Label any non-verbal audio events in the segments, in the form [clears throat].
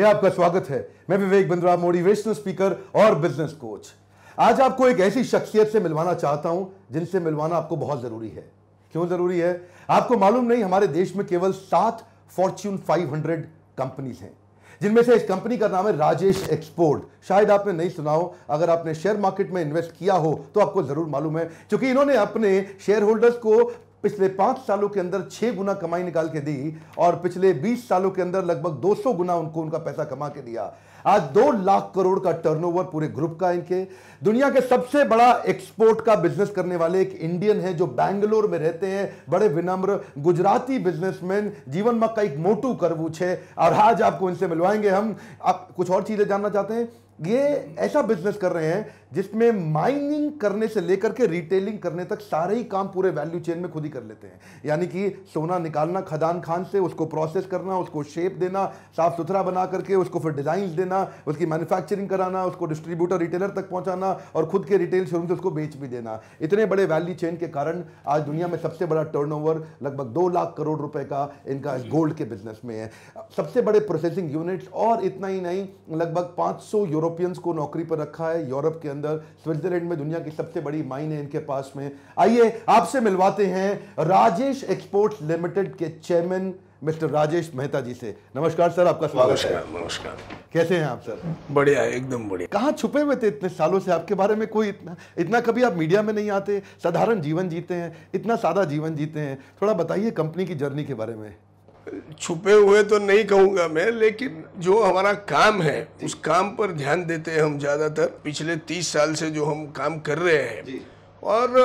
है आपका स्वागत है मैं विवेक बिंद्रा मोटिवेशनल स्पीकर और बिजनेस कोच आज आपको एक ऐसी शख्सियत से मिलवाना चाहता हूं जिनसे मिलवाना आपको बहुत जरूरी है क्यों जरूरी है आपको मालूम नहीं हमारे देश में केवल सात फॉर्च्यून 500 कंपनीज हैं जिनमें से इस कंपनी का नाम है राजेश एक्सपोर्ट शायद आपने नहीं सुना हो अगर आपने शेयर मार्केट में इन्वेस्ट किया हो तो आपको जरूर मालूम है क्योंकि इन्होंने अपने शेयर होल्डर्स को पिछले पांच सालों के अंदर छह गुना कमाई निकाल के दी और पिछले बीस सालों के अंदर लगभग दो सौ गुना उनको उनका पैसा कमा के दिया आज दो लाख करोड़ का टर्नओवर पूरे ग्रुप का इनके दुनिया के सबसे बड़ा एक्सपोर्ट का बिजनेस करने वाले एक इंडियन है जो बैंगलोर में रहते हैं बड़े विनम्र गुजराती बिजनेसमैन जीवन मक का एक मोटू करवूच है और आज आपको इनसे मिलवाएंगे हम आप कुछ और चीज़ें जानना चाहते हैं ये ऐसा बिजनेस कर रहे हैं जिसमें माइनिंग करने से लेकर के रिटेलिंग करने तक सारे ही काम पूरे वैल्यू चेन में खुद ही कर लेते हैं यानी कि सोना निकालना खदान खान से उसको प्रोसेस करना उसको शेप देना साफ सुथरा बना करके उसको फिर डिज़ाइन देना उसकी मैन्युफैक्चरिंग कराना उसको डिस्ट्रीब्यूटर रिटेलर तक पहुंचाना और खुद के रिटेल शोरूम से उसको बेच भी देना इतने बड़े वैल्यू चेन के कारण आज दुनिया में सबसे बड़ा टर्न लगभग दो लाख करोड़ रुपए का इनका गोल्ड के बिजनेस में है सबसे बड़े प्रोसेसिंग यूनिट्स और इतना ही नहीं लगभग 500 यूरोपियंस को नौकरी पर रखा है यूरोप के अंदर अंदर स्विट्जरलैंड में दुनिया की सबसे बड़ी माइन है इनके पास में आइए आपसे मिलवाते हैं राजेश एक्सपोर्ट लिमिटेड के चेयरमैन मिस्टर राजेश मेहता जी से नमस्कार सर आपका स्वागत नमस्कार, है नमस्कार कैसे हैं आप सर बढ़िया एकदम बढ़िया कहाँ छुपे हुए थे इतने सालों से आपके बारे में कोई इतना इतना कभी आप मीडिया में नहीं आते साधारण जीवन जीते हैं इतना सादा जीवन जीते हैं थोड़ा बताइए कंपनी की जर्नी के बारे में छुपे हुए तो नहीं कहूँगा मैं लेकिन जो हमारा काम है उस काम पर ध्यान देते हैं हम ज़्यादातर पिछले तीस साल से जो हम काम कर रहे हैं और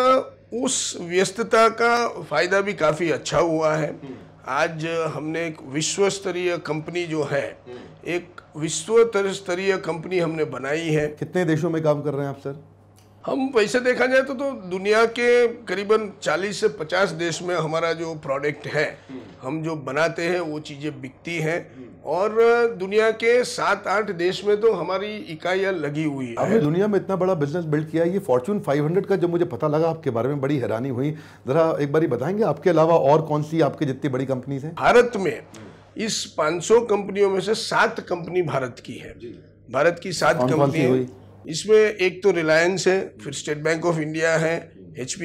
उस व्यस्तता का फायदा भी काफ़ी अच्छा हुआ है हम्म। आज हमने एक विश्व स्तरीय कंपनी जो है हम्म। एक विश्व स्तरीय कंपनी हमने बनाई है कितने देशों में काम कर रहे हैं आप सर हम वैसे देखा जाए तो तो दुनिया के करीबन 40 से 50 देश में हमारा जो प्रोडक्ट है हम जो बनाते हैं वो चीज़ें बिकती हैं और दुनिया के सात आठ देश में तो हमारी इकाइयाँ लगी हुई है आपने दुनिया में इतना बड़ा बिजनेस बिल्ड किया ये फॉर्चून 500 का जब मुझे पता लगा आपके बारे में बड़ी हैरानी हुई ज़रा एक बार बताएंगे आपके अलावा और कौन सी आपकी जितनी बड़ी कंपनीज हैं भारत में इस पाँच कंपनियों में से सात कंपनी भारत की है भारत की सात कंपनी इसमें एक तो रिलायंस है फिर स्टेट बैंक ऑफ इंडिया है एच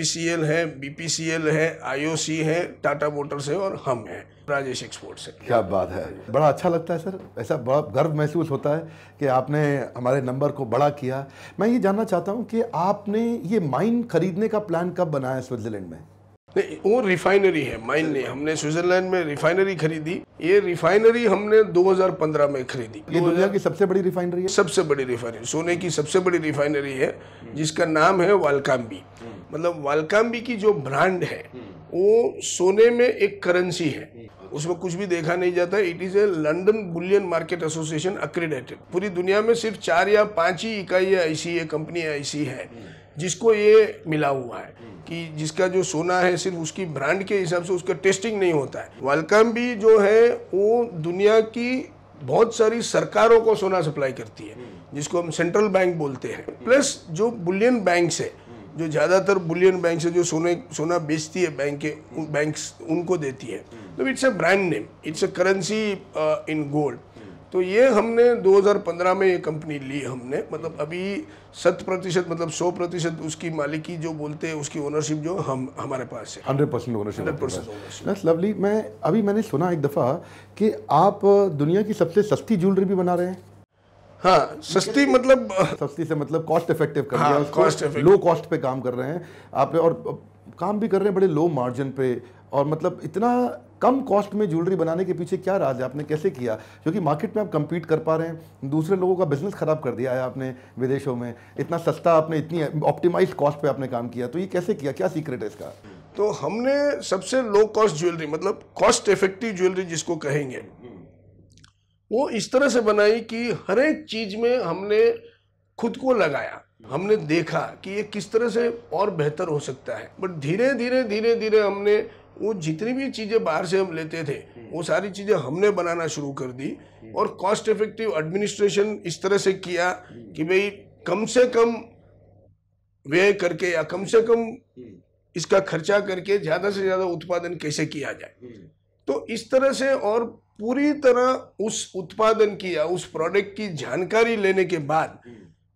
है बी है आई है टाटा मोटर्स है और हम हैं राजेश एक्सपोर्ट्स है क्या बात है बड़ा अच्छा लगता है सर ऐसा बड़ा गर्व महसूस होता है कि आपने हमारे नंबर को बड़ा किया मैं ये जानना चाहता हूँ कि आपने ये माइन खरीदने का प्लान कब बनाया स्विट्ज़रलैंड में नहीं वो रिफाइनरी है माइन नहीं हमने स्विट्जरलैंड में रिफाइनरी खरीदी ये रिफाइनरी हमने 2015 में खरीदी ये दुनिया की सबसे बड़ी रिफाइनरी है सबसे बड़ी रिफाइनरी सोने की सबसे बड़ी रिफाइनरी है जिसका नाम है वालकाम्बी मतलब वालकाम्बी की जो ब्रांड है वो सोने में एक करेंसी है उसमें कुछ भी देखा नहीं जाता it is a London bullion market association accredited पूरी दुनिया में सिर्फ चार या पांच ही इकाइया ऐसी कंपनियां ऐसी है जिसको ये मिला हुआ है कि जिसका जो सोना है सिर्फ उसकी ब्रांड के हिसाब से उसका टेस्टिंग नहीं होता है वालकाम भी जो है वो दुनिया की बहुत सारी सरकारों को सोना सप्लाई करती है जिसको हम सेंट्रल बैंक बोलते हैं प्लस जो बुलियन बैंक है जो ज़्यादातर बुलियन बैंक से जो सोने सोना बेचती है बैंक के बैंक उनको देती है तो it's a brand name it's a currency in gold तो ये हमने 2015 में ये कंपनी ली हमने मतलब अभी शत प्रतिशत मतलब सौ प्रतिशत उसकी मालिकी जो बोलते हैं उसकी ओनरशिप जो हम हमारे पास है hundred percent ownership hundred percent lovely मैं अभी मैंने सुना एक दफ़ा कि आप दुनिया की सबसे सस्ती ज्वेलरी भी बना रहे हैं हाँ सस्ती मतलब सस्ती से मतलब कॉस्ट इफेक्टिव कर हाँ, कॉस्ट लो कॉस्ट पे काम कर रहे हैं आप और काम भी कर रहे हैं बड़े लो मार्जिन पे और मतलब इतना कम कॉस्ट में ज्वेलरी बनाने के पीछे क्या राज है आपने कैसे किया क्योंकि मार्केट में आप कंपीट कर पा रहे हैं दूसरे लोगों का बिजनेस ख़राब कर दिया है आपने विदेशों में इतना सस्ता आपने इतनी ऑप्टिमाइज कॉस्ट पर आपने काम किया तो ये कैसे किया क्या सीक्रेट है इसका तो हमने सबसे लो कॉस्ट ज्वेलरी मतलब कॉस्ट इफेक्टिव ज्वेलरी जिसको कहेंगे वो इस तरह से बनाई कि हर एक चीज़ में हमने खुद को लगाया हमने देखा कि ये किस तरह से और बेहतर हो सकता है बट धीरे धीरे धीरे धीरे हमने वो जितनी भी चीज़ें बाहर से हम लेते थे वो हम्म। सारी चीज़ें हमने बनाना शुरू कर दी हम्म। और कॉस्ट इफेक्टिव एडमिनिस्ट्रेशन इस तरह से किया हम्म। कि भाई कम से कम व्यय करके या कम से कम इसका खर्चा करके ज़्यादा से ज़्यादा उत्पादन कैसे किया जाए तो इस तरह से और पूरी तरह उस उत्पादन की या उस प्रोडक्ट की जानकारी लेने के बाद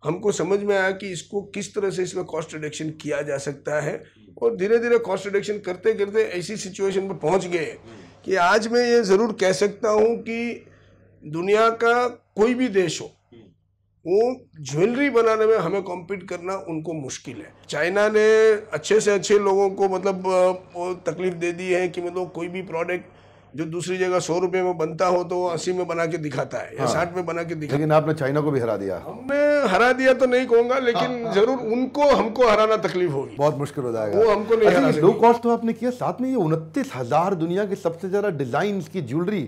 हमको समझ में आया कि इसको किस तरह से इसमें कॉस्ट रिडक्शन किया जा सकता है और धीरे धीरे कॉस्ट रिडक्शन करते करते ऐसी सिचुएशन पर पहुंच गए कि आज मैं ये ज़रूर कह सकता हूँ कि दुनिया का कोई भी देश हो वो ज्वेलरी बनाने में हमें कॉम्पीट करना उनको मुश्किल है चाइना ने अच्छे से अच्छे लोगों को मतलब तकलीफ दे दी है कि मतलब कोई भी प्रोडक्ट जो दूसरी जगह सौ रुपए में बनता हो तो अस्सी में बना के दिखाता है या हाँ। साठ में बना के दिखाता लेकिन आपने चाइना को भी हरा दिया हमने हरा दिया तो नहीं कहूंगा लेकिन हाँ, हाँ। जरूर उनको हमको हराना तकलीफ होगी बहुत मुश्किल हो जाएगा वो हमको नहीं लो अच्छा, कॉस्ट तो आपने किया साथ में ये उनतीस हजार दुनिया के सबसे ज़्यादा डिज़ाइन की ज्वेलरी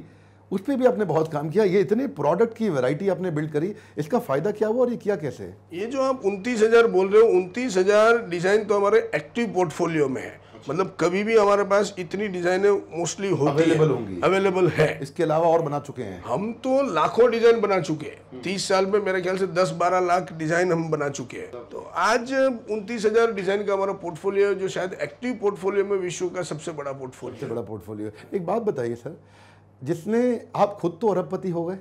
उस पर भी आपने बहुत काम किया ये इतने प्रोडक्ट की वैरायटी आपने बिल्ड करी इसका फ़ायदा क्या हुआ और ये किया कैसे ये जो आप उनतीस हज़ार बोल रहे हो उनतीस हज़ार डिज़ाइन तो हमारे एक्टिव पोर्टफोलियो में है मतलब कभी भी हमारे पास इतनी डिजाइने मोस्टली अवेलेबल होंगी अवेलेबल है इसके अलावा और बना चुके हैं हम तो लाखों डिजाइन बना चुके हैं हम्म। तीस साल में मेरे ख्याल से दस बारह लाख डिजाइन हम बना चुके हैं तो आज उनतीस हजार डिजाइन का हमारा पोर्टफोलियो जो शायद एक्टिव पोर्टफोलियो में विश्व का सबसे बड़ा पोर्टफोलियो बड़ा पोर्टफोलियो एक बात बताइए सर जिसने आप खुद तो अरबपति हो गए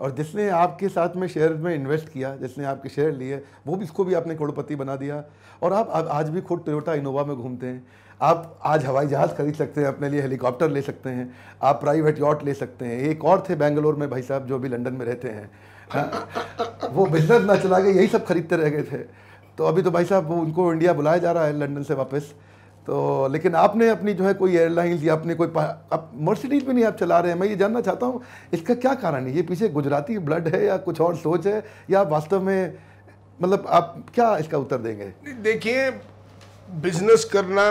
और जिसने आपके साथ में शेयर में इन्वेस्ट किया जिसने आपके शेयर लिए वो भी इसको भी आपने करोड़पति बना दिया और आप आज भी खुद टोयोटा इनोवा में घूमते हैं आप आज हवाई जहाज़ खरीद सकते हैं अपने लिए हेलीकॉप्टर ले सकते हैं आप प्राइवेट यॉट ले सकते हैं एक और थे बेंगलोर में भाई साहब जो भी लंदन में रहते हैं हाँ, वो बिजनेस ना चला गए यही सब खरीदते रह गए थे तो अभी तो भाई साहब उनको इंडिया बुलाया जा रहा है लंदन से वापस तो लेकिन आपने अपनी जो है कोई एयरलाइंस या अपने कोई आप मर्सिडीज भी नहीं आप चला रहे हैं मैं ये जानना चाहता हूँ इसका क्या कारण है ये पीछे गुजराती ब्लड है या कुछ और सोच है या वास्तव में मतलब आप क्या इसका उत्तर देंगे देखिए बिजनेस करना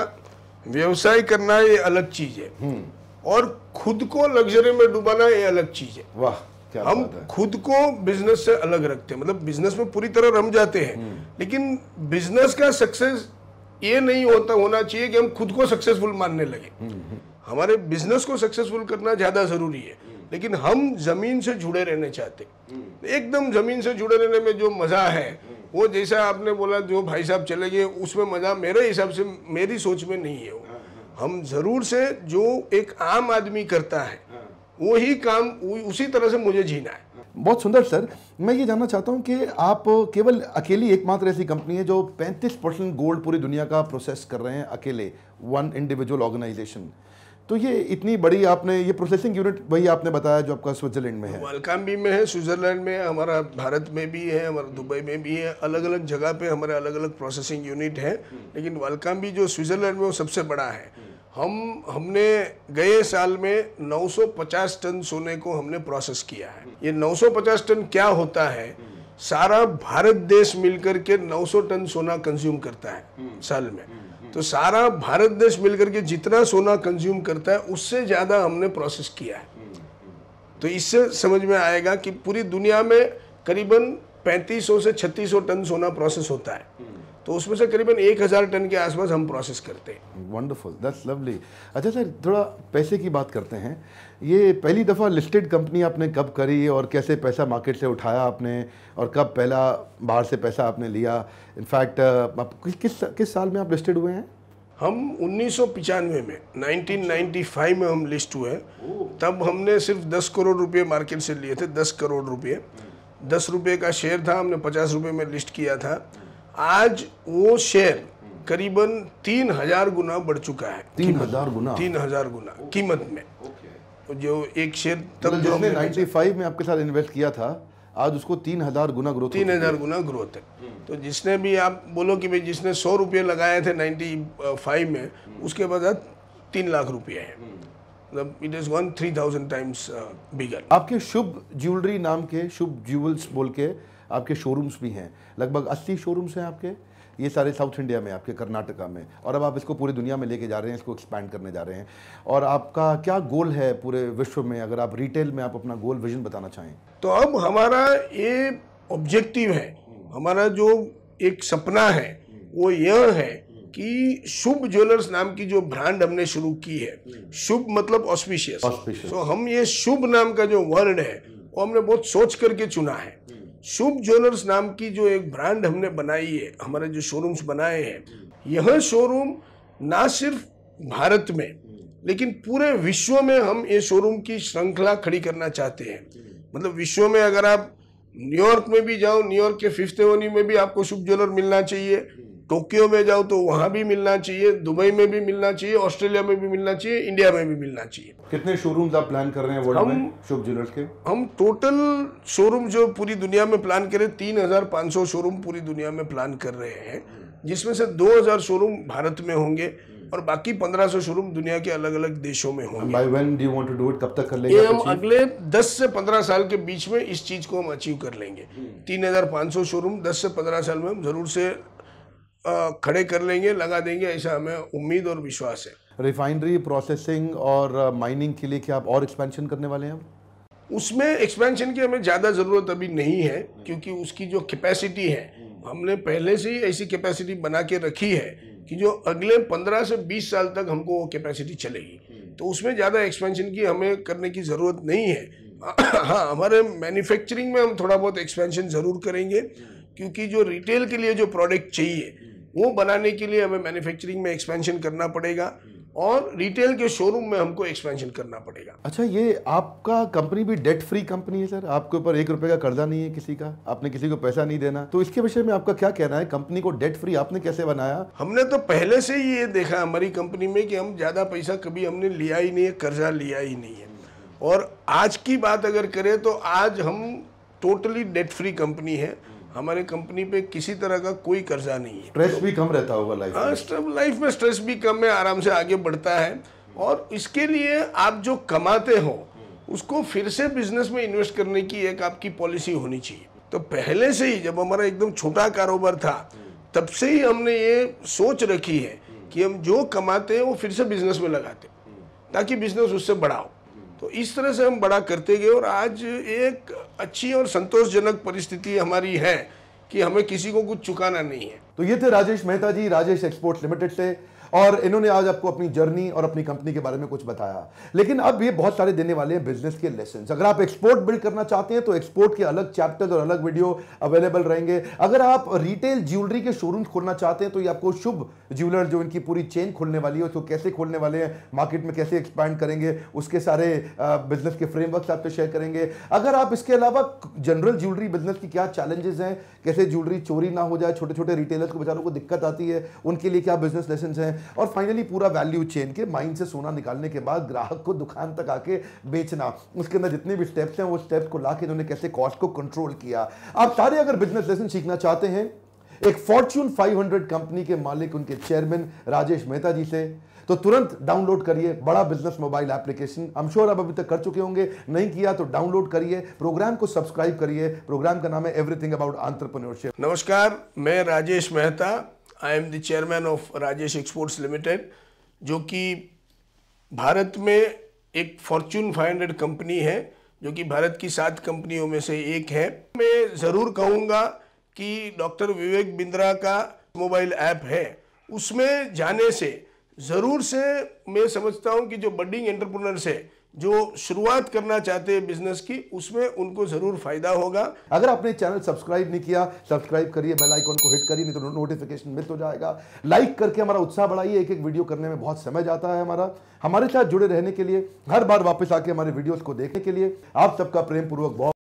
व्यवसाय करना ये अलग चीज है हम्म। और खुद को लग्जरी में डुबाना ये अलग चीज है वाह क्या हम खुद को बिजनेस से अलग रखते हैं मतलब बिजनेस में पूरी तरह रम जाते हैं हम्म। लेकिन बिजनेस का सक्सेस ये नहीं होता होना चाहिए कि हम खुद को सक्सेसफुल मानने लगे हम्म, हमारे बिजनेस को सक्सेसफुल करना ज्यादा जरूरी है लेकिन हम जमीन से जुड़े रहने चाहते एकदम जमीन से जुड़े रहने में जो मजा है वो जैसा आपने बोला जो भाई साहब चले गए उसमें मज़ा मेरे हिसाब से मेरी सोच में नहीं है वो हाँ, हाँ। हम ज़रूर से जो एक आम आदमी करता है हाँ। वो ही काम उसी तरह से मुझे जीना है बहुत सुंदर सर मैं ये जानना चाहता हूँ कि आप केवल अकेली एकमात्र ऐसी कंपनी है जो 35 परसेंट गोल्ड पूरी दुनिया का प्रोसेस कर रहे हैं अकेले वन इंडिविजुअल ऑर्गेनाइजेशन तो ये इतनी बड़ी आपने ये प्रोसेसिंग यूनिट वही आपने बताया जो आपका स्विट्जरलैंड में है वेलकम भी में है स्विट्जरलैंड में हमारा भारत में भी है हमारा दुबई में भी है अलग अलग जगह पे हमारे अलग अलग प्रोसेसिंग यूनिट है लेकिन वेलकम भी जो स्विट्जरलैंड में वो सबसे बड़ा है हम हमने गए साल में 950 टन सोने को हमने प्रोसेस किया है ये 950 टन क्या होता है सारा भारत देश मिलकर के 900 टन सोना कंज्यूम करता है साल में तो सारा भारत देश मिलकर के जितना सोना कंज्यूम करता है उससे ज़्यादा हमने प्रोसेस किया है तो इससे समझ में आएगा कि पूरी दुनिया में करीबन 3500 से 3600 टन सोना प्रोसेस होता है तो उसमें से करीबन एक हज़ार टन के आसपास हम प्रोसेस करते हैं वंडरफुल दैट्स लवली अच्छा सर थोड़ा पैसे की बात करते हैं ये पहली दफ़ा लिस्टेड कंपनी आपने कब करी और कैसे पैसा मार्केट से उठाया आपने और कब पहला बाहर से पैसा आपने लिया इनफैक्ट आप किस किस साल में आप लिस्टेड हुए हैं हम उन्नीस में 1995 में हम लिस्ट हुए तब हमने सिर्फ 10 करोड़ रुपए मार्केट से लिए थे 10 करोड़ रुपए 10 रुपए का शेयर था हमने 50 रुपए में लिस्ट किया था आज वो शेयर करीबन तीन हजार गुना बढ़ चुका है तीन हजार गुना तीन हजार गुना कीमत में तो जो एक शेयर तब मतलब जो हमने 95 में आपके साथ इन्वेस्ट किया था आज उसको तीन हजार गुना ग्रोथ तीन हजार गुना ग्रोथ है हम्म। तो जिसने भी आप बोलो कि भाई जिसने सौ रुपये लगाए थे नाइन्टी फाइव में हम्म। उसके बाद आज तीन लाख रुपये है हम्म। मतलब it is one three thousand times bigger आपके शुभ ज्वेलरी नाम के शुभ ज्वेल्स बोल के आपके शोरूम्स भी हैं लगभग अस्सी शोरूम्स हैं आपके ये सारे साउथ इंडिया में आपके कर्नाटका में और अब आप इसको पूरी दुनिया में लेके जा रहे हैं इसको एक्सपैंड करने जा रहे हैं और आपका क्या गोल है पूरे विश्व में अगर आप रिटेल में आप अपना गोल विजन बताना चाहें तो अब हमारा ये ऑब्जेक्टिव है हमारा जो एक सपना है वो यह है कि शुभ ज्वेलर्स नाम की जो ब्रांड हमने शुरू की है शुभ मतलब ऑस्पिशियस तो हम ये शुभ नाम का जो वर्ड है वो हमने बहुत सोच करके चुना है शुभ ज्वेलर्स नाम की जो एक ब्रांड हमने बनाई है हमारे जो शोरूम्स बनाए हैं यह शोरूम ना सिर्फ भारत में लेकिन पूरे विश्व में हम ये शोरूम की श्रृंखला खड़ी करना चाहते हैं मतलब विश्व में अगर आप न्यूयॉर्क में भी जाओ न्यूयॉर्क के फिफ्थ एवन्यू में भी आपको शुभ ज्वेलर मिलना चाहिए टोक्यो में जाओ तो वहां भी मिलना चाहिए दुबई में भी मिलना चाहिए ऑस्ट्रेलिया में भी मिलना चाहिए इंडिया में भी मिलना चाहिए कितने शोरूम्स आप प्लान कर रहे हैं हम शुभ ज्वेलर्स के हम टोटल शोरूम जो पूरी दुनिया में प्लान करें तीन हजार पाँच सौ शोरूम पूरी दुनिया में प्लान कर रहे हैं जिसमें से दो हजार शोरूम भारत में होंगे और बाकी 1500 शोरूम दुनिया के अलग अलग देशों में होंगे डू डू टू इट कब तक कर लेंगे ये हम अगले 10 से 15 साल के बीच में इस चीज को हम अचीव कर लेंगे 3500 शोरूम 10 से 15 साल में हम जरूर से खड़े कर लेंगे लगा देंगे ऐसा हमें उम्मीद और विश्वास है रिफाइनरी प्रोसेसिंग और माइनिंग के लिए क्या आप और एक्सपेंशन करने वाले हैं उसमें एक्सपेंशन की हमें ज़्यादा ज़रूरत अभी नहीं है क्योंकि उसकी जो कैपेसिटी है हमने पहले से ही ऐसी कैपेसिटी बना के रखी है कि जो अगले 15 से 20 साल तक हमको वो कैपेसिटी चलेगी तो उसमें ज़्यादा एक्सपेंशन की हमें करने की ज़रूरत नहीं है [clears throat] हाँ हमारे मैन्युफैक्चरिंग में हम थोड़ा बहुत एक्सपेंशन ज़रूर करेंगे क्योंकि जो रिटेल के लिए जो प्रोडक्ट चाहिए वो बनाने के लिए हमें मैन्युफैक्चरिंग में एक्सपेंशन करना पड़ेगा और रिटेल के शोरूम में हमको एक्सपेंशन करना पड़ेगा अच्छा ये आपका कंपनी भी डेट फ्री कंपनी है सर आपके ऊपर एक रुपए का कर्जा नहीं है किसी का आपने किसी को पैसा नहीं देना तो इसके विषय में आपका क्या कहना है कंपनी को डेट फ्री आपने कैसे बनाया हमने तो पहले से ही ये देखा हमारी कंपनी में कि हम ज़्यादा पैसा कभी हमने लिया ही नहीं है कर्जा लिया ही नहीं है और आज की बात अगर करें तो आज हम टोटली डेट फ्री कंपनी है हमारे कंपनी पे किसी तरह का कोई कर्जा नहीं है स्ट्रेस भी कम रहता होगा लाइफ हाँ, में लाइफ में स्ट्रेस भी कम है आराम से आगे बढ़ता है और इसके लिए आप जो कमाते हो उसको फिर से बिजनेस में इन्वेस्ट करने की एक आपकी पॉलिसी होनी चाहिए तो पहले से ही जब हमारा एकदम छोटा कारोबार था तब से ही हमने ये सोच रखी है कि हम जो कमाते हैं वो फिर से बिजनेस में लगाते ताकि बिजनेस उससे बढ़ाओ तो इस तरह से हम बड़ा करते गए और आज एक अच्छी और संतोषजनक परिस्थिति हमारी है कि हमें किसी को कुछ चुकाना नहीं है तो ये थे राजेश मेहता जी राजेश एक्सपोर्ट लिमिटेड से और इन्होंने आज आपको अपनी जर्नी और अपनी कंपनी के बारे में कुछ बताया लेकिन अब ये बहुत सारे देने वाले हैं बिजनेस के लेसन अगर आप एक्सपोर्ट बिल्ड करना चाहते हैं तो एक्सपोर्ट के अलग चैप्टर और अलग वीडियो अवेलेबल रहेंगे अगर आप रिटेल ज्वेलरी के शोरूम खोलना चाहते हैं तो ये आपको शुभ ज्वेलर जो इनकी पूरी चेन खोलने वाली है उसको कैसे खोलने वाले हैं मार्केट में कैसे एक्सपैंड करेंगे उसके सारे बिजनेस के फ्रेमवर्क आपसे शेयर करेंगे अगर आप इसके अलावा जनरल ज्वेलरी बिजनेस की क्या चैलेंजेस हैं कैसे ज्वेलरी चोरी ना हो जाए छोटे छोटे रिटेलर्स को बेचारों को दिक्कत आती है उनके लिए क्या बिजनेस लेसन हैं और फाइनली पूरा वैल्यू चेन के माइन से सोना निकालने के बाद ग्राहक को दुकान तक आके बेचना उसके अंदर जितने भी स्टेप्स हैं वो स्टेप को ला इन्होंने कैसे कॉस्ट को कंट्रोल किया आप सारे अगर बिजनेस लेसन सीखना चाहते हैं एक फॉर्च्यून 500 कंपनी के मालिक उनके चेयरमैन राजेश मेहता जी से तो तुरंत डाउनलोड करिए बड़ा बिजनेस मोबाइल एप्लीकेशन हम श्योर आप अभी तक कर चुके होंगे नहीं किया तो डाउनलोड करिए प्रोग्राम को सब्सक्राइब करिए प्रोग्राम का नाम है एवरीथिंग अबाउट आंट्रप्रनोरशिप नमस्कार मैं Rajesh Mehta I am the chairman of Rajesh exports limited जो कि भारत में एक फॉर्च्यून 500 कंपनी है जो कि भारत की सात कंपनियों में से एक है मैं ज़रूर कहूँगा कि डॉक्टर विवेक बिंद्रा का मोबाइल ऐप है उसमें जाने से ज़रूर से मैं समझता हूँ कि जो बडिंग एंटरप्रनर्स है जो शुरुआत करना चाहते हैं बिजनेस की उसमें उनको जरूर फायदा होगा अगर आपने चैनल सब्सक्राइब नहीं किया सब्सक्राइब करिए बेल आइकॉन को हिट करिए नहीं तो नोटिफिकेशन मिल तो जाएगा लाइक करके हमारा उत्साह बढ़ाइए एक एक वीडियो करने में बहुत समय जाता है हमारा हमारे साथ जुड़े रहने के लिए हर बार वापस आके हमारे वीडियोज को देखने के लिए आप सबका प्रेम पूर्वक बहुत